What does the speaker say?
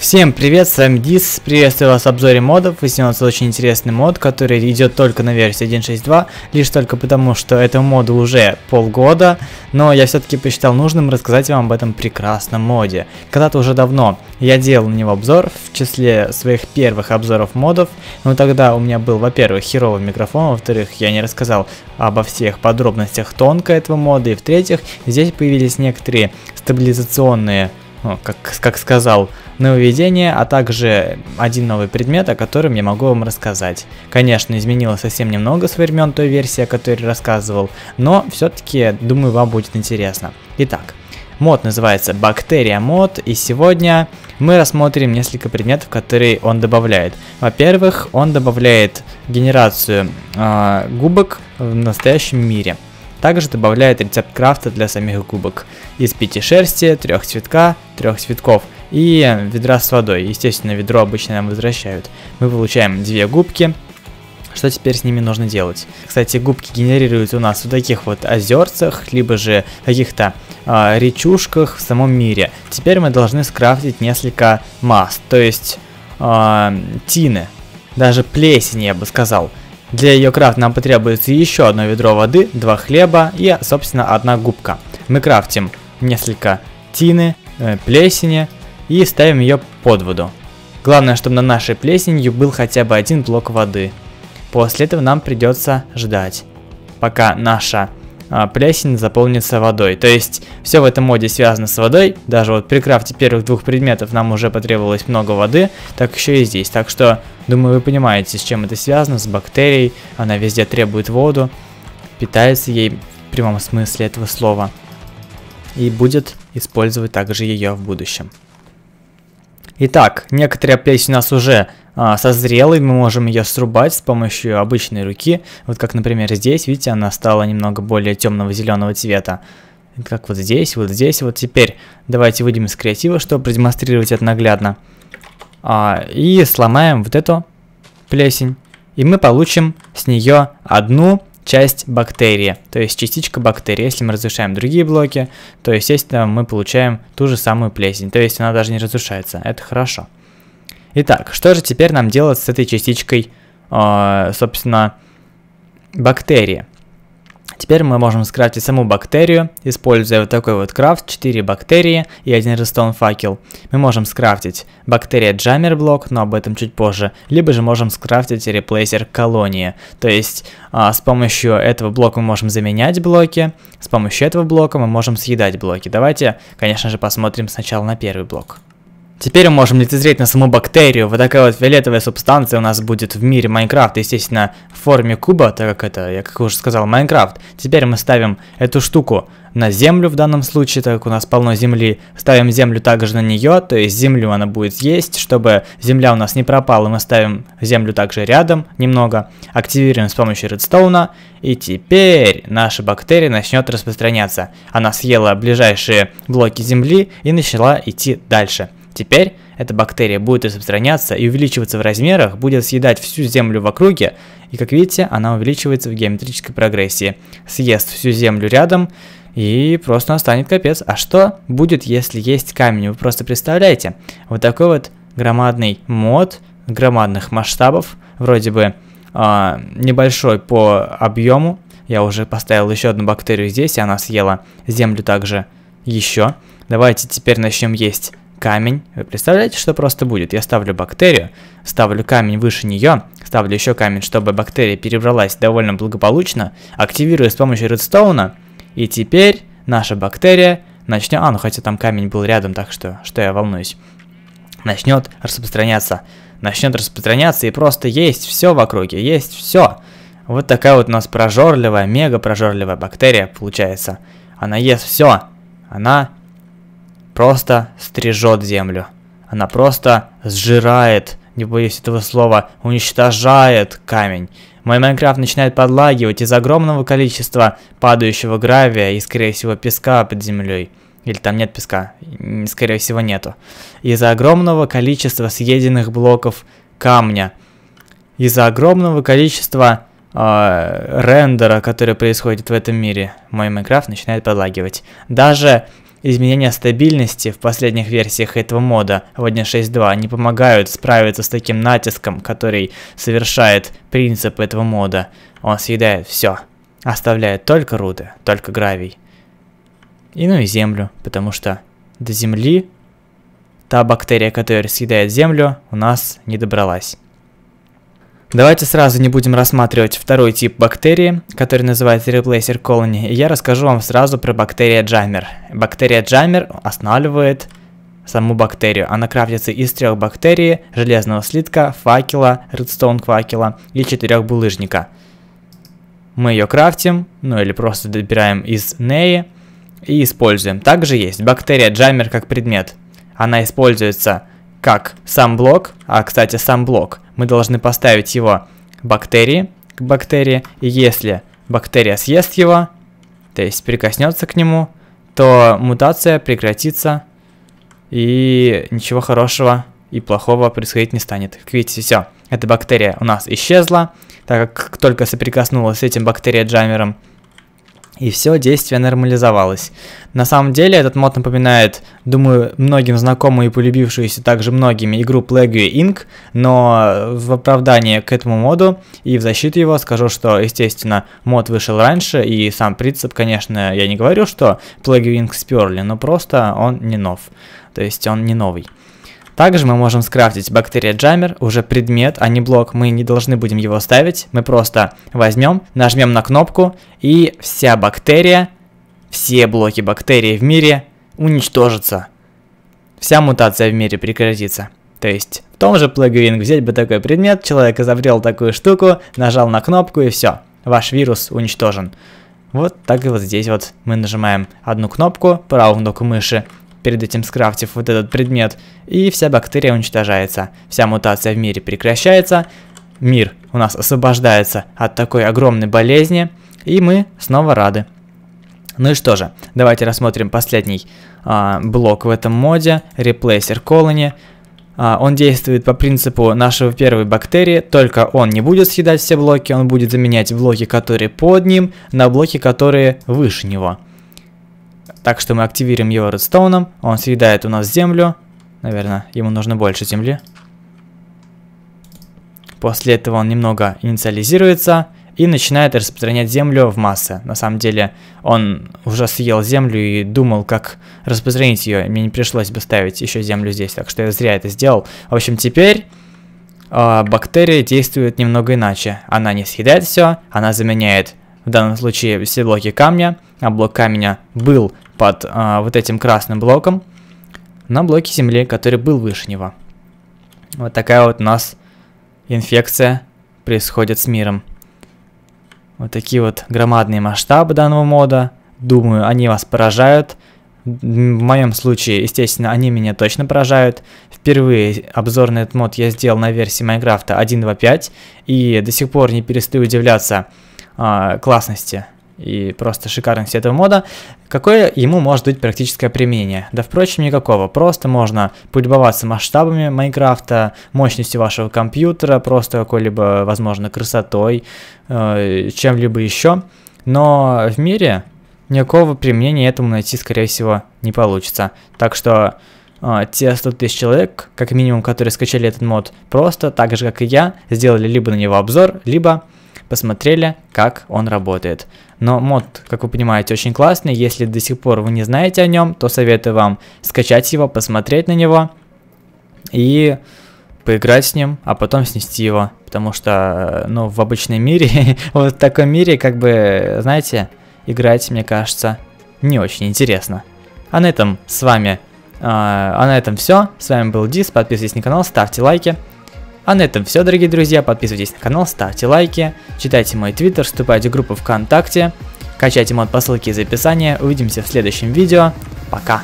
Всем привет, с вами Дис, приветствую вас в обзоре модов, и сегодня у нас очень интересный мод, который идет только на версии 1.6.2, лишь только потому, что этому моду уже полгода, но я все-таки посчитал нужным рассказать вам об этом прекрасном моде. Когда-то уже давно я делал на него обзор, в числе своих первых обзоров модов, но тогда у меня был, во-первых, херовый микрофон, во-вторых, я не рассказал обо всех подробностях тонко этого мода, и в-третьих, здесь появились некоторые стабилизационные как, как сказал, нововведение, а также один новый предмет, о котором я могу вам рассказать. Конечно, изменилось совсем немного с времен той версии, о которой рассказывал, но все-таки, думаю, вам будет интересно. Итак, мод называется «Бактерия мод», и сегодня мы рассмотрим несколько предметов, которые он добавляет. Во-первых, он добавляет генерацию э, губок в настоящем мире – также добавляет рецепт крафта для самих губок. Из пяти шерсти, трех цветка, трех цветков и ведра с водой. Естественно, ведро обычно нам возвращают. Мы получаем две губки, что теперь с ними нужно делать? Кстати, губки генерируются у нас в таких вот озерцах, либо же каких-то э, речушках в самом мире. Теперь мы должны скрафтить несколько масс, то есть э, тины, даже плесень, я бы сказал. Для ее крафт нам потребуется еще одно ведро воды, два хлеба и, собственно, одна губка. Мы крафтим несколько тины, э, плесени и ставим ее под воду. Главное, чтобы на нашей плесенью был хотя бы один блок воды. После этого нам придется ждать, пока наша а, плесень заполнится водой. То есть все в этом моде связано с водой. Даже вот при крафте первых двух предметов нам уже потребовалось много воды, так еще и здесь. Так что, думаю, вы понимаете, с чем это связано, с бактерией. Она везде требует воду, питается ей в прямом смысле этого слова. И будет использовать также ее в будущем. Итак, некоторая плесень у нас уже а, созрела, и мы можем ее срубать с помощью обычной руки. Вот как, например, здесь, видите, она стала немного более темного зеленого цвета. Как вот здесь, вот здесь, вот теперь. Давайте выйдем из креатива, чтобы продемонстрировать это наглядно. А, и сломаем вот эту плесень. И мы получим с нее одну часть бактерии, то есть частичка бактерии. Если мы разрушаем другие блоки, то, естественно, мы получаем ту же самую плесень, то есть она даже не разрушается, это хорошо. Итак, что же теперь нам делать с этой частичкой, а, собственно, бактерии? Теперь мы можем скрафтить саму бактерию, используя вот такой вот крафт, 4 бактерии и один рестон факел. Мы можем скрафтить бактерия джаммер блок, но об этом чуть позже, либо же можем скрафтить реплейсер колонии. То есть а, с помощью этого блока мы можем заменять блоки, с помощью этого блока мы можем съедать блоки. Давайте, конечно же, посмотрим сначала на первый блок. Теперь мы можем лицезреть на саму бактерию. Вот такая вот фиолетовая субстанция у нас будет в мире Майнкрафта, естественно, в форме куба, так как это, я как уже сказал, Майнкрафт. Теперь мы ставим эту штуку на землю в данном случае, так как у нас полно земли. Ставим землю также на нее, то есть землю она будет есть, чтобы земля у нас не пропала. Мы ставим землю также рядом немного, активируем с помощью редстоуна, и теперь наша бактерия начнет распространяться. Она съела ближайшие блоки земли и начала идти дальше. Теперь эта бактерия будет распространяться и увеличиваться в размерах, будет съедать всю землю в округе, и как видите, она увеличивается в геометрической прогрессии. Съест всю землю рядом, и просто настанет капец. А что будет, если есть камень? Вы просто представляете? Вот такой вот громадный мод громадных масштабов, вроде бы э, небольшой по объему. Я уже поставил еще одну бактерию здесь, и она съела землю также еще. Давайте теперь начнем есть камень. Вы представляете, что просто будет? Я ставлю бактерию, ставлю камень выше нее, ставлю еще камень, чтобы бактерия перебралась довольно благополучно, активирую с помощью редстоуна, и теперь наша бактерия начнет... А, ну хотя там камень был рядом, так что что я волнуюсь. Начнет распространяться. Начнет распространяться и просто есть все в округе, есть все. Вот такая вот у нас прожорливая, мега прожорливая бактерия получается. Она ест все. Она просто стрижет землю. Она просто сжирает, не боюсь этого слова, уничтожает камень. Мой Майнкрафт начинает подлагивать из огромного количества падающего гравия и, скорее всего, песка под землей. Или там нет песка, скорее всего нету. Из-за огромного количества съеденных блоков камня. Из-за огромного количества э, рендера, который происходит в этом мире, мой Майнкрафт начинает подлагивать. Даже Изменения стабильности в последних версиях этого мода в 1.6.2 не помогают справиться с таким натиском, который совершает принцип этого мода. Он съедает все, оставляя только руды, только гравий. И ну и землю, потому что до земли та бактерия, которая съедает землю, у нас не добралась. Давайте сразу не будем рассматривать второй тип бактерии, который называется Replacer Colony, я расскажу вам сразу про бактерия Джаммер. Бактерия Джаммер останавливает саму бактерию. Она крафтится из трех бактерий, железного слитка, факела, редстоун факела и четырех булыжника. Мы ее крафтим, ну или просто добираем из неи и используем. Также есть бактерия Джаммер как предмет. Она используется как сам блок, а, кстати, сам блок, мы должны поставить его бактерии, к бактерии, и если бактерия съест его, то есть прикоснется к нему, то мутация прекратится, и ничего хорошего и плохого происходить не станет. Как видите, все, эта бактерия у нас исчезла, так как только соприкоснулась с этим бактерия-джаммером, и все действие нормализовалось. На самом деле этот мод напоминает, думаю, многим знакомую и полюбившуюся также многими игру Plague Inc., но в оправдание к этому моду и в защиту его скажу, что, естественно, мод вышел раньше, и сам принцип, конечно, я не говорю, что Plague Inc. сперли, но просто он не нов, то есть он не новый. Также мы можем скрафтить бактерия джаммер, уже предмет, а не блок, мы не должны будем его ставить, мы просто возьмем, нажмем на кнопку, и вся бактерия, все блоки бактерии в мире уничтожатся. Вся мутация в мире прекратится. То есть в том же плагин взять бы такой предмет, человек изобрел такую штуку, нажал на кнопку и все, ваш вирус уничтожен. Вот так и вот здесь вот мы нажимаем одну кнопку, правую кнопку мыши, перед этим скрафтив вот этот предмет, и вся бактерия уничтожается. Вся мутация в мире прекращается, мир у нас освобождается от такой огромной болезни, и мы снова рады. Ну и что же, давайте рассмотрим последний а, блок в этом моде, Replacer Colony. А, он действует по принципу нашего первой бактерии, только он не будет съедать все блоки, он будет заменять блоки, которые под ним, на блоки, которые выше него. Так что мы активируем его редстоуном. Он съедает у нас землю. Наверное, ему нужно больше земли. После этого он немного инициализируется и начинает распространять землю в массы. На самом деле, он уже съел землю и думал, как распространить ее. Мне не пришлось бы ставить еще землю здесь, так что я зря это сделал. В общем, теперь э, бактерия действует немного иначе. Она не съедает все, она заменяет в данном случае все блоки камня, а блок камня был под а, вот этим красным блоком на блоке земли, который был выше него. Вот такая вот у нас инфекция происходит с миром. Вот такие вот громадные масштабы данного мода. Думаю, они вас поражают. В моем случае, естественно, они меня точно поражают. Впервые обзор на этот мод я сделал на версии Майнкрафта 1.2.5. И до сих пор не перестаю удивляться э, классности и просто шикарности этого мода, какое ему может быть практическое применение? Да впрочем, никакого, просто можно полюбоваться масштабами Майнкрафта, мощностью вашего компьютера, просто какой-либо, возможно, красотой, э, чем-либо еще, но в мире никакого применения этому найти, скорее всего, не получится. Так что э, те 100 тысяч человек, как минимум, которые скачали этот мод, просто так же, как и я, сделали либо на него обзор, либо посмотрели, как он работает. Но мод, как вы понимаете, очень классный. Если до сих пор вы не знаете о нем, то советую вам скачать его, посмотреть на него и поиграть с ним, а потом снести его. Потому что, э, ну, в обычном мире, вот в таком мире, как бы, знаете, играть, мне кажется, не очень интересно. А на этом с вами... Э, а на этом все. С вами был Дис. Подписывайтесь на канал, ставьте лайки. А на этом все, дорогие друзья. Подписывайтесь на канал, ставьте лайки, читайте мой твиттер, вступайте в группу ВКонтакте, качайте мод по ссылке из описания. Увидимся в следующем видео. Пока!